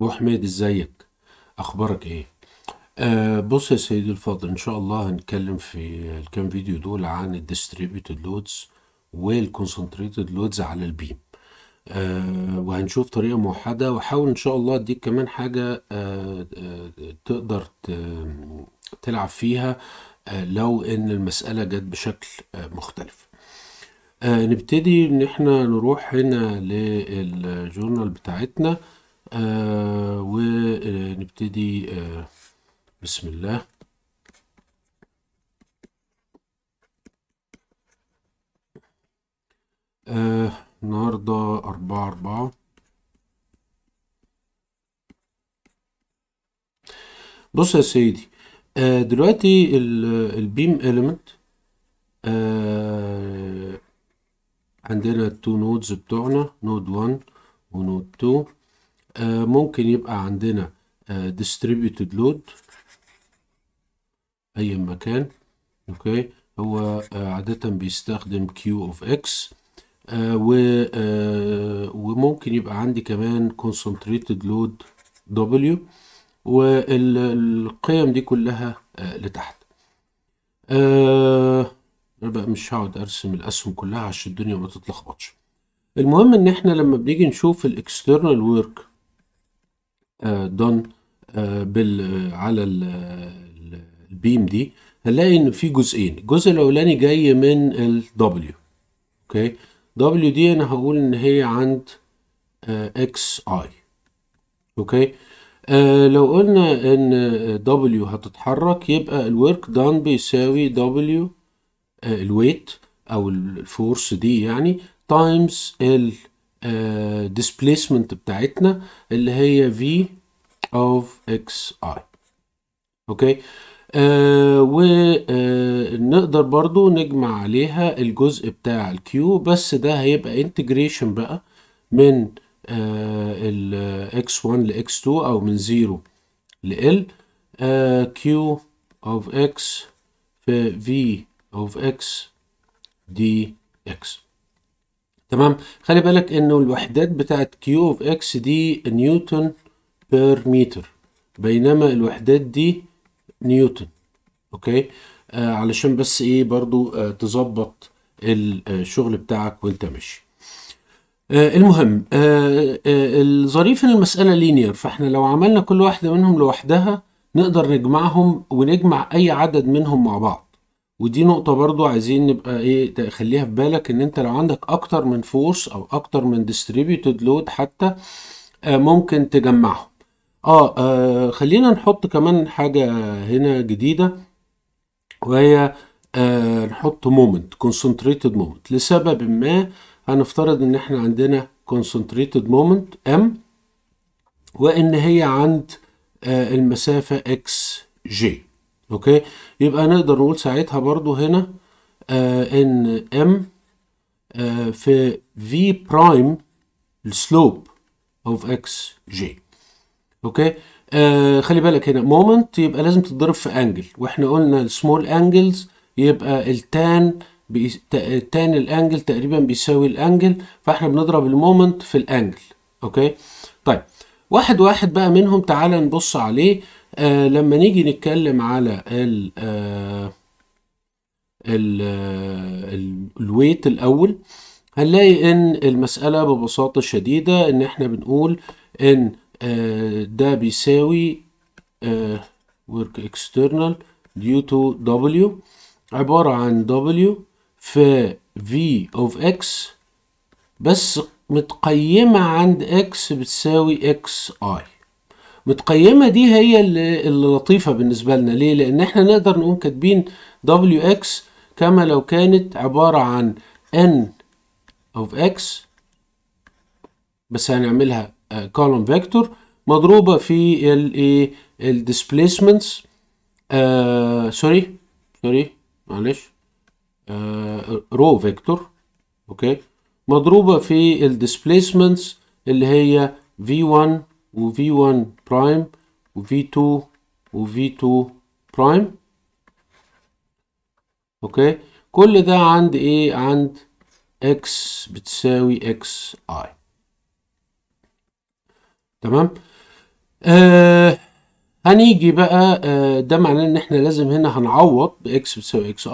ابو حميد ازيك اخبارك ايه آه بص يا سيدي الفاضل ان شاء الله هنتكلم في الكام فيديو دول عن الديستريبيوتد لودز والكونسنتريتد لودز على البيم آه وهنشوف طريقه موحده وحاول ان شاء الله اديك كمان حاجه آه آه تقدر تلعب فيها آه لو ان المساله جت بشكل آه مختلف آه نبتدي ان احنا نروح هنا للجورنال بتاعتنا آه آه ونبتدي آه بسم الله آه النهاردة أربعة أربعة بص يا سيدي آه دلوقتي البيم إيليمنت آه عندنا التو نودز بتوعنا نود 1 ونود 2 آه، ممكن يبقى عندنا آه، distributed load اي مكان اوكي هو آه، عادة بيستخدم Q of X وممكن يبقى عندي كمان concentrated load W والقيم دي كلها لتحت أنا بقى مش هقعد ارسم الاسهم كلها عشان الدنيا ما تتلخبطش المهم ان احنا لما بنيجي نشوف الاكسترنال ورك دون آه، آه، بال آه، على البيم دي هنلاقي ان في جزئين الجزء الاولاني جاي من ال W اوكي W دي انا هقول ان هي عند اكس اي اوكي آه لو قلنا ان W هتتحرك يبقى الورك دان بيساوي W آه الويت او الفورس دي يعني تايمز ال آه، displacement بتاعتنا اللي هي v of xi اوكي آه ونقدر آه برضو نجمع عليها الجزء بتاع الكيو بس ده هيبقى انتجريشن بقى من آه ال x1 ل x2 او من 0 ل l آه q of x في v of x dx تمام خلي بالك انه الوحدات بتاعت كيو اوف اكس دي نيوتن بير متر بينما الوحدات دي نيوتن اوكي آه علشان بس ايه برضو آه تظبط الشغل بتاعك وانت ماشي آه المهم آه آه الظريف ان المساله لينير فاحنا لو عملنا كل واحده منهم لوحدها نقدر نجمعهم ونجمع اي عدد منهم مع بعض ودي نقطة برضو عايزين نبقى ايه تخليها في بالك ان انت لو عندك اكتر من فورس او اكتر من ديستريبيوتد لود حتى آه ممكن تجمعهم آه, اه خلينا نحط كمان حاجة هنا جديدة وهي آه نحط مومنت كونسنتريتد مومنت لسبب ما هنفترض ان احنا عندنا كونسنتريتد مومنت ام وان هي عند آه المسافة اكس جي اوكي يبقى نقدر نقول ساعتها برضو هنا آه ان ام آه في في برايم السلوب اوف اكس جي اوكي آه خلي بالك هنا مومنت يبقى لازم تتضرب في انجل واحنا قلنا السمول انجلز يبقى التان تان الانجل تقريبا بيساوي الانجل فاحنا بنضرب المومنت في الانجل اوكي طيب واحد واحد بقى منهم تعالى نبص عليه آه لما نيجي نتكلم على ال آه، آه، ال الويت الاول هنلاقي ان المسألة ببساطة شديدة ان احنا بنقول ان ده آه ده بيساوي آه اكسترنال external due to W عبارة عن W في V of X بس متقيمة عند X بتساوي XI متقيمه دي هي اللي لطيفه بالنسبه لنا ليه لان احنا نقدر نقوم كاتبين دبليو اكس كما لو كانت عباره عن ان اوف اكس بس هنعملها كولوم آه، فيكتور مضروبه في الايه الديسبيسمنتس سوري سوري معلش رو فيكتور اوكي مضروبه في الديسبيسمنتس اللي هي v1 و v1 برايم و v2 و v2 برايم اوكي كل ده عند ايه عند x بتساوي x تمام آه هنيجي بقى آه ده معناه ان احنا لازم هنا هنعوض ب x بتساوي x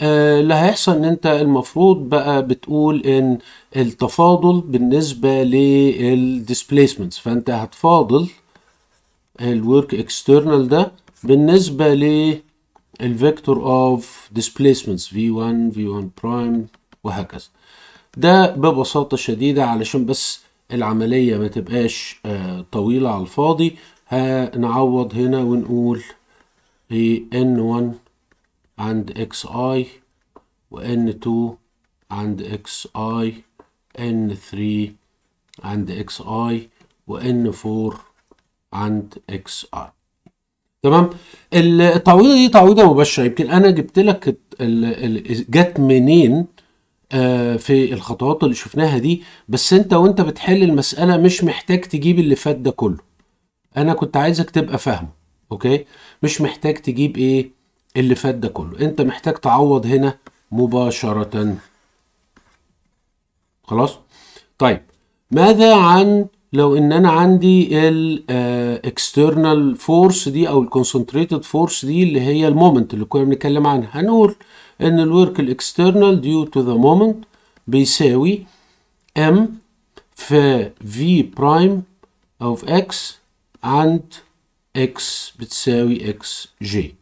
آه، اللي هيحصل ان انت المفروض بقى بتقول ان التفاضل بالنسبه للديسبليسمنت فانت هتفاضل الورك اكسترنال ده بالنسبه للفيكتور اوف displacements v1 v1 برايم وهكذا ده ببساطه شديده علشان بس العمليه ما تبقاش آه، طويله على الفاضي هنعوض هنا ونقول ان إيه، 1 عند اكس اي وان 2 عند اكس اي ان 3 عند اكس اي وان 4 عند اكس اي تمام التعويضه دي تعويضه مباشره يمكن انا جبت لك جت منين آه، في الخطوات اللي شفناها دي بس انت وانت بتحل المساله مش محتاج تجيب اللي فات ده كله انا كنت عايزك تبقى فاهمه اوكي مش محتاج تجيب ايه اللي فات ده كله انت محتاج تعوض هنا مباشرة خلاص طيب ماذا عن لو ان انا عندي آه، external force دي او concentrated force دي اللي هي المومنت اللي كنا بنتكلم عنها هنقول ان الورك الاكسترنال ديو تو ذا مومنت بيساوي ام في v برايم اوف اكس عند اكس بتساوي اكس جي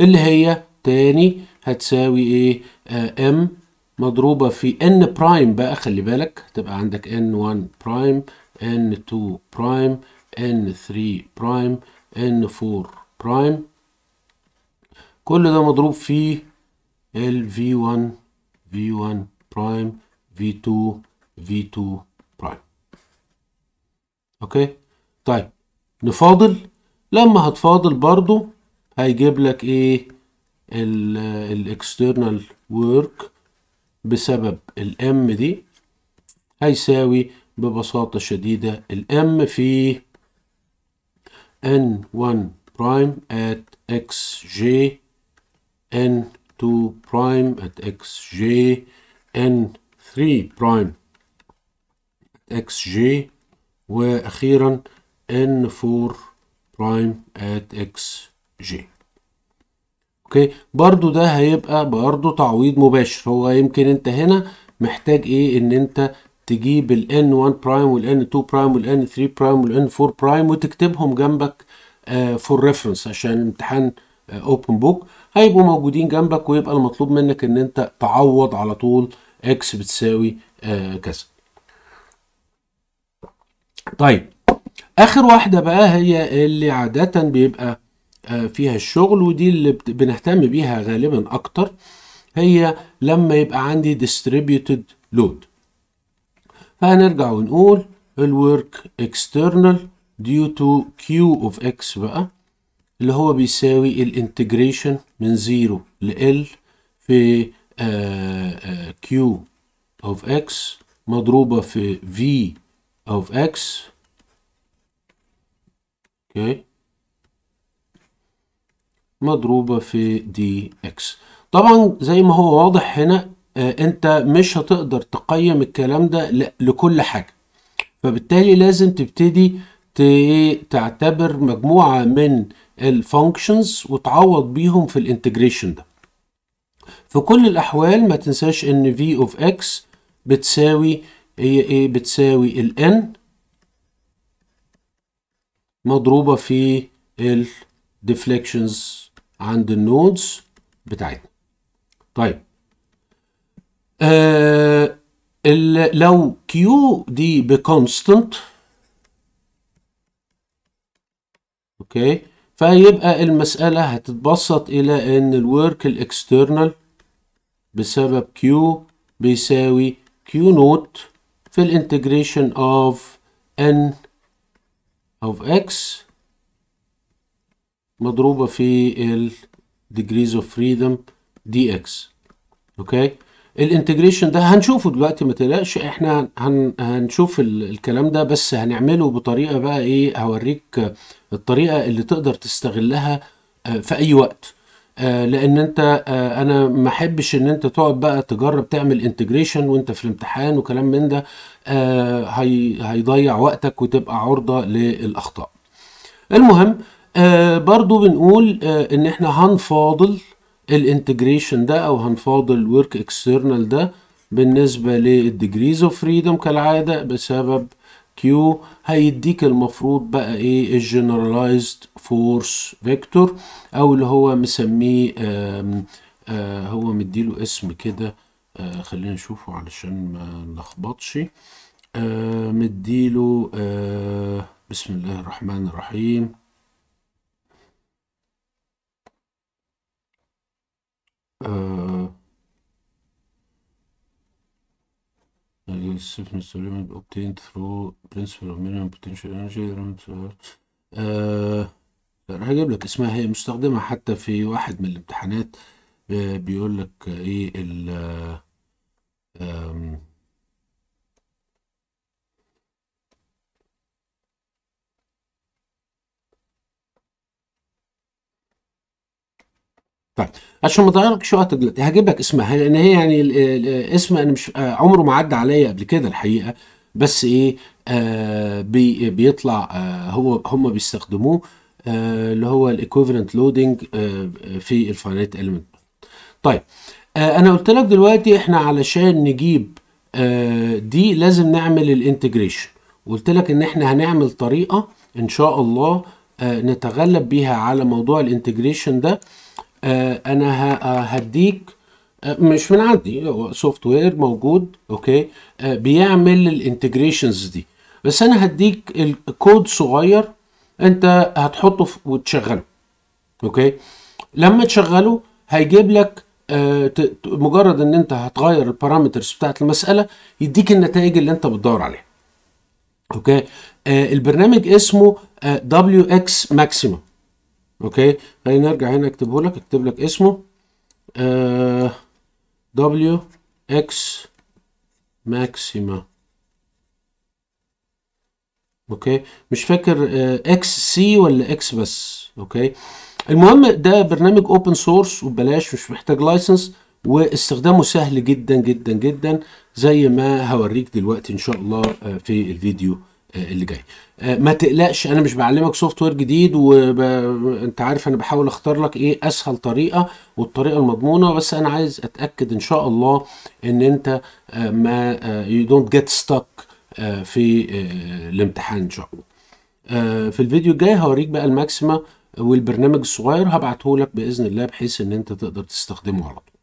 اللي هي تاني هتساوي ايه آه ام مضروبة في n برايم بقى خلي بالك تبقى عندك n1 برايم n2 برايم n3 برايم n4 برايم كل ده مضروب في ال v1 v1 برايم v2 v2 برايم اوكي طيب نفاضل لما هتفاضل برضو هيجيب لك ايه الاكسترنال ورك بسبب الام دي هيساوي ببساطة شديدة الام في n1 برايم at xj n2 برايم at xj n3 برايم at xj واخيرا n4 برايم at xj جي اوكي برضو ده هيبقى برضو تعويض مباشر هو يمكن انت هنا محتاج ايه ان انت تجيب ال n1 برايم وال n2 برايم وال n3 برايم وال n4 برايم وتكتبهم جنبك فور آه، ريفرنس عشان امتحان اوبن آه، بوك هيبقوا موجودين جنبك ويبقى المطلوب منك ان انت تعوض على طول اكس بتساوي آه، كذا طيب اخر واحده بقى هي اللي عاده بيبقى آه، فيها الشغل ودي اللي بنهتم بيها غالبا اكتر هي لما يبقى عندي distributed load فهنرجع ونقول الورك external due to Q of X بقى اللي هو بيساوي الانتجريشن من 0 ل L في آه، آه، Q of X مضروبة في V of X اوكي okay. مضروبة في دي اكس طبعا زي ما هو واضح هنا آه، انت مش هتقدر تقيم الكلام ده لكل حاجة فبالتالي لازم تبتدي تعتبر مجموعة من الفانكشنز وتعوض بيهم في الانتجريشن ده في كل الاحوال ما تنساش ان v اوف x بتساوي هي إيه،, ايه بتساوي ال n مضروبة في الديفليكشنز عند النودز بتاعتنا طيب آه لو Q دي بكونستنت اوكي فيبقى المسألة هتتبسط إلى إن الورك الإكسترنال بسبب Q بيساوي Q نوت في الانتجريشن of N of X مضروبة في ال degrees of freedom dx اوكي الانتجريشن ده هنشوفه دلوقتي ما تقلقش احنا هن هنشوف الكلام ده بس هنعمله بطريقه بقى ايه هوريك الطريقه اللي تقدر تستغلها آه، في اي وقت آه، لان انت آه، انا ما احبش ان انت تقعد بقى تجرب تعمل انتجريشن وانت في الامتحان وكلام من ده هيضيع وقتك وتبقى عرضه للاخطاء المهم آه برضو بنقول آه ان احنا هنفاضل الانتجريشن ده او هنفاضل ورك اكسترنال ده بالنسبه للديجريز اوف فريدم كالعاده بسبب كيو هيديك المفروض بقى ايه الجنرالايزد فورس فيكتور او اللي هو مسميه آه، هو مديله اسم كده آه خلينا نشوفه علشان ما نلخبطش آه مديله آه بسم الله الرحمن الرحيم Safe Limit obtained through principle of minimum potential energy انا آه، يعني هجيب لك اسمها هي مستخدمة حتى في واحد من الامتحانات آه، بيقول لك ايه ال طيب عشان ما اضيعلك شو دلوقتي هجيب لك اسمها لان هي يعني, يعني الاسم انا مش آه، عمره ما عدى عليا قبل كده الحقيقه بس ايه آه بي بيطلع آه هو هم بيستخدموه آه اللي هو الايكوفالنت لودنج آه في الفاينيت اليمنت طيب آه انا قلت لك دلوقتي احنا علشان نجيب آه دي لازم نعمل الانتجريشن وقلت لك ان احنا هنعمل طريقه ان شاء الله آه نتغلب بيها على موضوع الانتجريشن ده آه، انا آه، هديك آه، مش من عندي هو سوفت وير موجود اوكي بيعمل الانتجريشنز دي بس انا هديك الكود صغير انت هتحطه وتشغله اوكي لما تشغله هيجيب لك مجرد ان انت هتغير البارامترز بتاعت المساله يديك النتائج اللي انت بتدور عليها اوكي البرنامج اسمه دبليو اكس ماكسيمم اوكي خلينا نرجع هنا اكتبه لك اكتب لك اسمه دبليو اكس ماكسيما اوكي مش فاكر اكس آه، سي ولا اكس بس اوكي المهم ده برنامج اوبن سورس وبلاش مش محتاج لايسنس واستخدامه سهل جدا جدا جدا زي ما هوريك دلوقتي ان شاء الله آه، في الفيديو آه، اللي جاي آه، ما تقلقش انا مش بعلمك سوفت وير جديد وانت عارف انا بحاول اختار لك ايه اسهل طريقه والطريقه المضمونه بس انا عايز اتاكد ان شاء الله ان انت آه، ما يو دونت جيت ستك في الامتحان ان شاء الله في الفيديو الجاي هوريك بقى الماكسيما والبرنامج الصغير هبعته لك باذن الله بحيث ان انت تقدر تستخدمه على طول